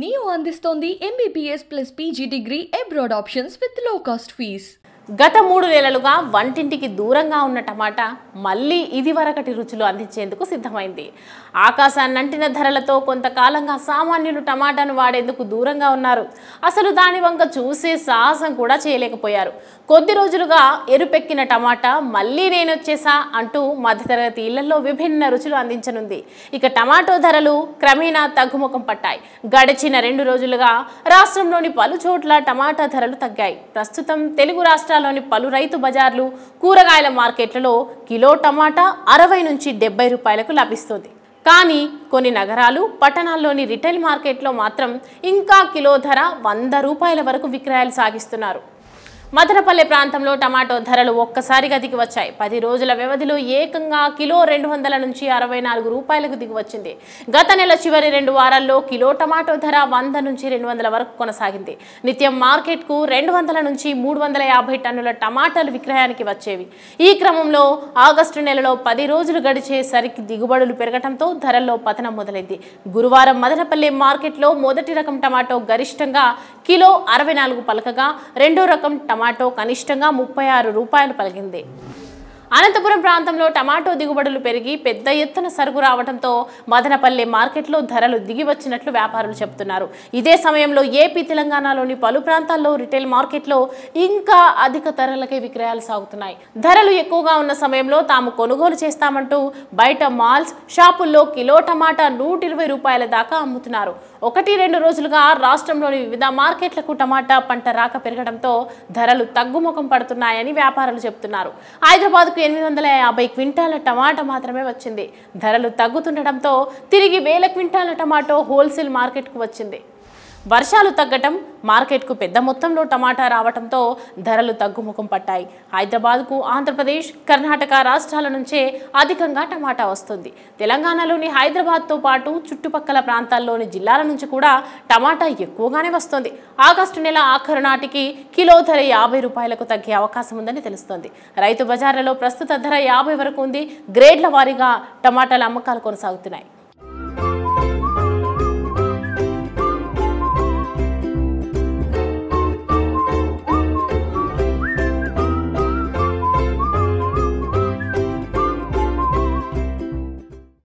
Neo అందిస్తోంది MBBS plus PG degree abroad options with low cost fees గత మూడు నెలలుగా వంటింటికి దూరంగా ఉన్న టమాటా మళ్ళీ ఇది వరకటి రుచులు అందించేందుకు సిద్ధమైంది ఆకాశాన్నంటిన ధరలతో కొంతకాలంగా సామాన్యులు టమాటాను వాడేందుకు దూరంగా ఉన్నారు అసలు దాని వంక చూసే సాహసం కూడా చేయలేకపోయారు కొద్ది రోజులుగా ఎరుపెక్కిన టమాటా మళ్ళీ నేనొచ్చేసా అంటూ మధ్యతరగతి ఇళ్లలో విభిన్న రుచులు అందించనుంది ఇక టమాటో ధరలు క్రమేణా తగ్గుముఖం పట్టాయి గడిచిన రెండు రోజులుగా రాష్ట్రంలోని పలు చోట్ల టమాటా ధరలు తగ్గాయి ప్రస్తుతం తెలుగు రాష్ట్ర రాష్ట్రాల్లోని పలు రైతు బజార్లు కూరగాయల మార్కెట్లలో కిలో టమాటా అరవై నుంచి డెబ్బై రూపాయలకు లభిస్తుంది కానీ కొన్ని నగరాలు పట్టణాల్లోని రిటైల్ మార్కెట్లో మాత్రం ఇంకా కిలో ధర వంద రూపాయల వరకు విక్రయాలు సాగిస్తున్నారు మదనపల్లె ప్రాంతంలో టమాటో ధరలు ఒక్కసారిగా దిగివచ్చాయి పది రోజుల వ్యవధిలో ఏకంగా కిలో రెండు వందల నుంచి అరవై నాలుగు రూపాయలకు దిగివచ్చింది గత నెల చివరి రెండు వారాల్లో కిలో టమాటో ధర వంద నుంచి రెండు వందల వరకు కొనసాగింది నిత్యం మార్కెట్కు రెండు వందల నుంచి మూడు వందల యాభై టన్నుల టమాటాలు విక్రయానికి వచ్చేవి ఈ క్రమంలో ఆగస్టు నెలలో పది రోజులు గడిచేసరికి దిగుబడులు పెరగడంతో ధరల్లో పతనం మొదలైంది గురువారం మదనపల్లె మార్కెట్లో మొదటి రకం టమాటో గరిష్టంగా కిలో అరవై నాలుగు పలకగా రెండో రకం టమాటో టమాటో కనిష్టంగా ముప్పై ఆరు రూపాయలు పలికింది అనంతపురం ప్రాంతంలో టమాటో దిగుబడులు పెరిగి పెద్ద ఎత్తున సరుకు రావడంతో మదనపల్లె మార్కెట్లో ధరలు దిగి వచ్చినట్లు వ్యాపారులు చెబుతున్నారు ఇదే సమయంలో ఏపీ తెలంగాణలోని పలు ప్రాంతాల్లో రిటైల్ మార్కెట్లో ఇంకా అధిక ధరలకే విక్రయాలు సాగుతున్నాయి ధరలు ఎక్కువగా ఉన్న సమయంలో తాము కొనుగోలు చేస్తామంటూ బయట మాల్స్ షాపుల్లో కిలో టమాటా నూట ఇరవై రూపాయల దాకా అమ్ముతున్నారు ఒకటి రెండు రోజులుగా రాష్ట్రంలోని వివిధ మార్కెట్లకు టమాటా పంట రాక పెరగడంతో ధరలు తగ్గుముఖం పడుతున్నాయని వ్యాపారులు చెబుతున్నారు హైదరాబాద్కు ఎనిమిది వందల యాభై క్వింటాల టమాటా మాత్రమే వచ్చింది ధరలు తగ్గుతుండటంతో తిరిగి వేల క్వింటాల టమాటో హోల్సేల్ మార్కెట్కు వచ్చింది వర్షాలు తగ్గటం మార్కెట్కు పెద్ద మొత్తంలో టమాటా రావటంతో ధరలు తగ్గుముఖం పట్టాయి హైదరాబాద్కు ఆంధ్రప్రదేశ్ కర్ణాటక రాష్ట్రాల నుంచే అధికంగా టమాటా వస్తుంది తెలంగాణలోని హైదరాబాద్తో పాటు చుట్టుపక్కల ప్రాంతాల్లోని జిల్లాల నుంచి కూడా టమాటా ఎక్కువగానే వస్తుంది ఆగస్టు నెల ఆఖరు నాటికి కిలో ధర యాభై రూపాయలకు తగ్గే అవకాశం ఉందని తెలుస్తోంది రైతు బజార్లలో ప్రస్తుత ధర యాభై వరకు ఉంది గ్రేడ్ల వారీగా టమాటాల అమ్మకాలు కొనసాగుతున్నాయి